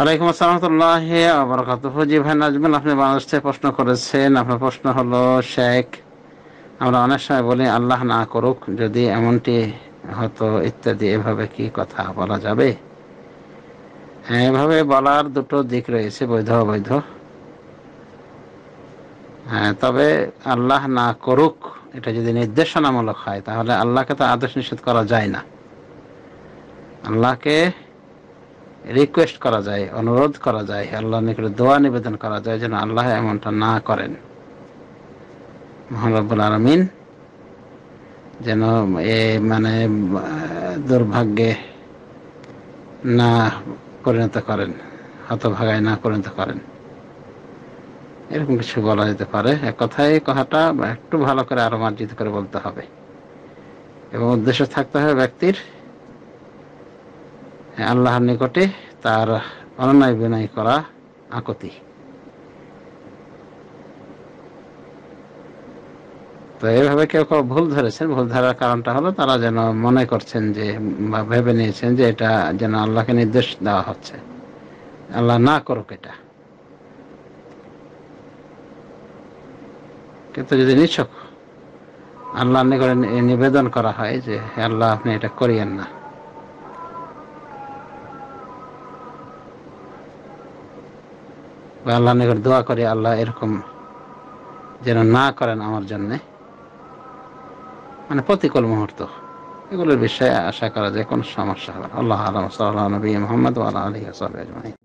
আলাইকুম আসসালামতুল্লাহ আবরকাত জি ভাই নাজমুল আপনি বাংলাদেশ থেকে প্রশ্ন করেছেন আপনার প্রশ্ন হলো শেখ আমরা অনেক সময় বলি আল্লাহ না করুক যদি এমনটি হতো ইত্যাদি এভাবে কি কথা বলা যাবে এভাবে বলার দুটো দিক রয়েছে বৈধ অবৈধ হ্যাঁ তবে আল্লাহ না করুক এটা যদি নির্দেশনামূলক হয় তাহলে আল্লাহকে তো আদেশ নিষেধ করা যায় না আল্লাহকে রিকোয়েস্ট করা যায় অনুরোধ করা যায় আল্লাহ নিকটে দোয়া নিবেদন করা যায় যেন আল্লাহ এমনটা না করেন মহানবুল আলমিন যেন এ মানে দুর্ভাগ্যে না পরিণত করেন হতভাগায় না পরিণত করেন এরকম কিছু বলা যেতে পারে এক কথায় কথাটা একটু ভালো করে আরো মার্জিত করে বলতে হবে এবং উদ্দেশ্য থাকতে হবে ব্যক্তির আল্লাহর নিকটে তার অনন্যায় বিনয় করা আকতি তো এভাবে কেউ কেউ ভুল ধরেছেন ভুল ধরার কারণটা হলো তারা যেন মনে করছেন যে বা ভেবে নিয়েছেন যে এটা যেন আল্লাহকে নির্দেশ দেওয়া হচ্ছে আল্লাহ না করুক এটা কিন্তু যদি নিচ্ছক আল্লাহ নিকটে নিবেদন করা হয় যে আল্লাহ আপনি এটা করিয়েন না বা আল্লাহ নিকট দোয়া করে আল্লাহ এরকম যেন না করেন আমার জন্যে মানে প্রতিকূল মুহূর্ত এগুলোর বিষয়ে আশা করা যায় কোনো সমস্যা হবে আল্লাহ আলম সাল্লাহ নবী মোহাম্মদ আল্লাহ আলী আসলাম